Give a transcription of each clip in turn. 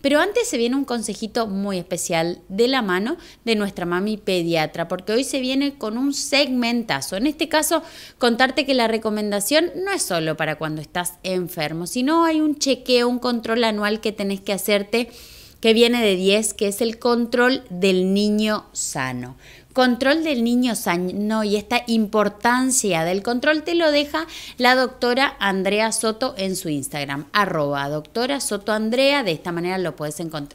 Pero antes se viene un consejito muy especial de la mano de nuestra mami pediatra, porque hoy se viene con un segmentazo. En este caso, contarte que la recomendación no es solo para cuando estás enfermo, sino hay un chequeo, un control anual que tenés que hacerte que viene de 10, que es el control del niño sano control del niño sano y esta importancia del control te lo deja la doctora Andrea Soto en su Instagram, arroba doctora Soto Andrea, de esta manera lo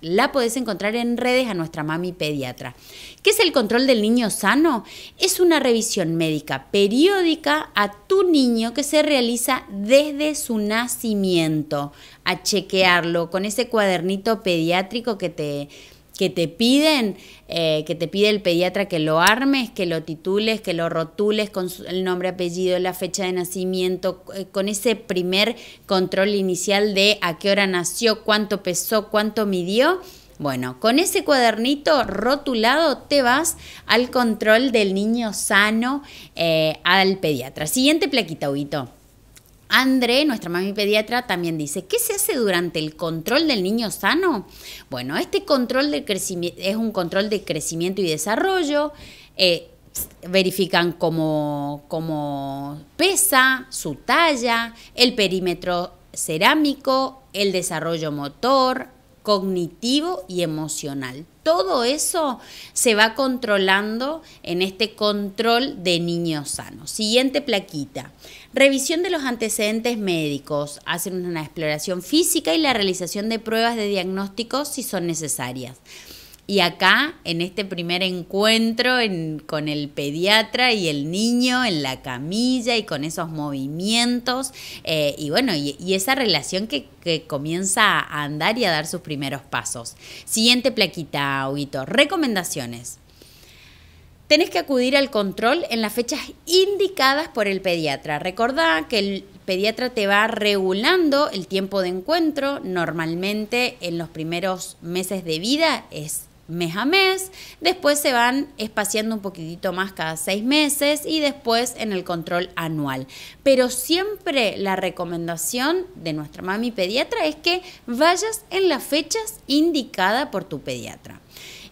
la podés encontrar en redes a nuestra mami pediatra. ¿Qué es el control del niño sano? Es una revisión médica periódica a tu niño que se realiza desde su nacimiento, a chequearlo con ese cuadernito pediátrico que te que te piden, eh, que te pide el pediatra que lo armes, que lo titules, que lo rotules con el nombre, apellido, la fecha de nacimiento, eh, con ese primer control inicial de a qué hora nació, cuánto pesó, cuánto midió. Bueno, con ese cuadernito rotulado te vas al control del niño sano eh, al pediatra. Siguiente plaquita, André, nuestra mami pediatra, también dice, ¿qué se hace durante el control del niño sano? Bueno, este control de es un control de crecimiento y desarrollo. Eh, verifican cómo pesa, su talla, el perímetro cerámico, el desarrollo motor, cognitivo y emocional. Todo eso se va controlando en este control de niños sanos. Siguiente plaquita. Revisión de los antecedentes médicos. Hacen una exploración física y la realización de pruebas de diagnóstico si son necesarias. Y acá, en este primer encuentro con el pediatra y el niño en la camilla y con esos movimientos, eh, y bueno, y, esa relación que, comienza a andar y a dar sus primeros pasos. Siguiente plaquita, huito Recomendaciones. Tenés que acudir al control en las fechas indicadas por el pediatra. Recordá que el pediatra te va regulando el tiempo de encuentro. Normalmente en los primeros meses de vida es mes a mes, después se van espaciando un poquitito más cada seis meses y después en el control anual. Pero siempre la recomendación de nuestra mami pediatra es que vayas en las fechas indicadas por tu pediatra.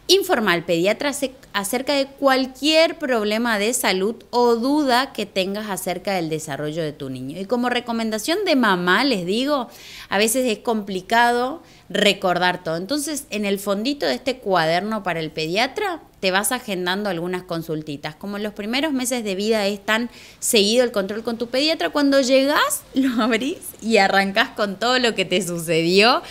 Informa al pediatra acerca de cualquier problema de salud o duda que tengas acerca del desarrollo de tu niño. Y como recomendación de mamá, les digo, a veces es complicado recordar todo. Entonces, en el fondito de este cuadro, para el pediatra, te vas agendando algunas consultitas. Como en los primeros meses de vida es tan seguido el control con tu pediatra, cuando llegas lo abrís y arrancas con todo lo que te sucedió.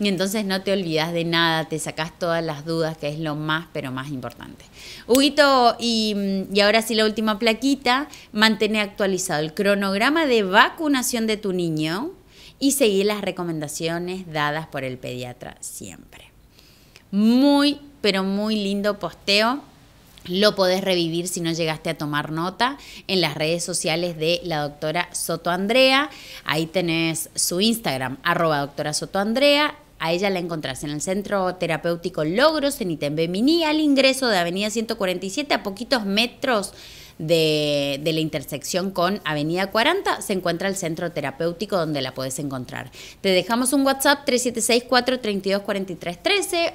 Y entonces no te olvidas de nada, te sacás todas las dudas, que es lo más, pero más importante. Huguito, y, mm, ahora sí la última plaquita, mantener actualizado el cronograma de vacunación de tu niño y seguir las recomendaciones dadas por el pediatra siempre. Muy, pero muy lindo posteo. Lo podés revivir si no llegaste a tomar nota en las redes sociales de la doctora Soto Andrea. Ahí tenés su Instagram, arroba doctora Soto Andrea. A ella la encontrás en el Centro Terapéutico Logros, en Miní al ingreso de Avenida 147, a poquitos metros de, la intersección con Avenida 40 se encuentra el centro terapéutico donde la puedes encontrar. Te dejamos un WhatsApp 376 432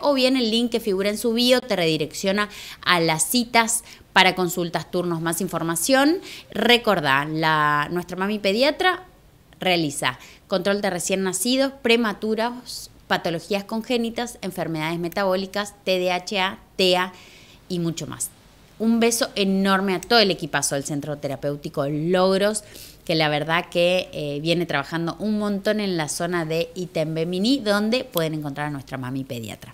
o bien el link que figura en su bio te redirecciona a las citas para consultas, turnos, más información. Recordá, la, nuestra mami pediatra realiza control de recién nacidos, prematuros, patologías congénitas, enfermedades metabólicas, TDHA, TEA y mucho más un beso enorme a todo el equipazo del Centro Terapéutico Logros, que la verdad que eh, viene trabajando un montón en la zona de Mini donde pueden encontrar a nuestra mami pediatra.